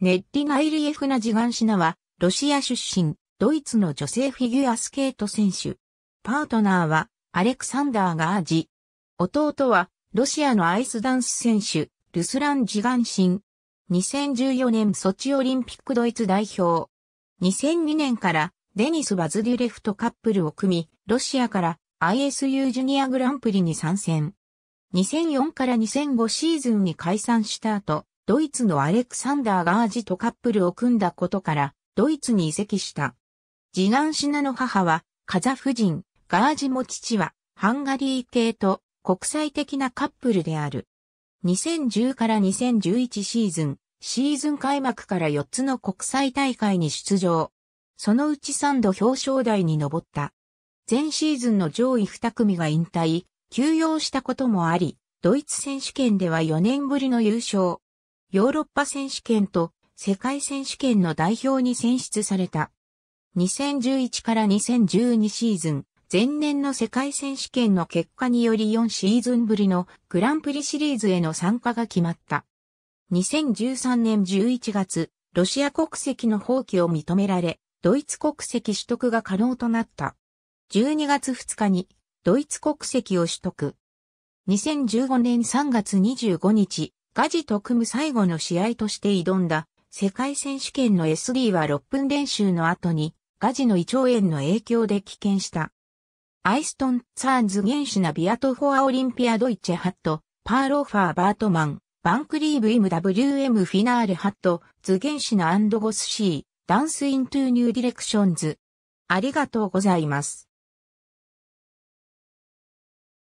ネッリナ・イリエフナ・ジガンシナは、ロシア出身、ドイツの女性フィギュアスケート選手。パートナーは、アレクサンダー・ガージ。弟は、ロシアのアイスダンス選手、ルスラン・ジガンシン。2014年ソチオリンピックドイツ代表。2002年から、デニス・バズデュレフとカップルを組み、ロシアから ISU ジュニアグランプリに参戦。2004から2005シーズンに解散した後、ドイツのアレクサンダー・ガージとカップルを組んだことから、ドイツに移籍した。次男シナの母は、カザフ人、ガージも父は、ハンガリー系と国際的なカップルである。2010から2011シーズン、シーズン開幕から4つの国際大会に出場。そのうち3度表彰台に上った。前シーズンの上位2組が引退、休養したこともあり、ドイツ選手権では4年ぶりの優勝。ヨーロッパ選手権と世界選手権の代表に選出された。2011から2012シーズン、前年の世界選手権の結果により4シーズンぶりのグランプリシリーズへの参加が決まった。2013年11月、ロシア国籍の放棄を認められ、ドイツ国籍取得が可能となった。12月2日に、ドイツ国籍を取得。2015年3月25日、ガジ特務最後の試合として挑んだ世界選手権の s d は6分練習の後にガジの胃腸炎の影響で棄権した。アイストン・ツァーンズ原始なビアトフォアオリンピアドイチェハット、パーローファー・バートマン、バンクリーブ MWM フィナーレハット、ズ原始なアンドゴスシー、ダンスイントゥニューディレクションズ。ありがとうございます。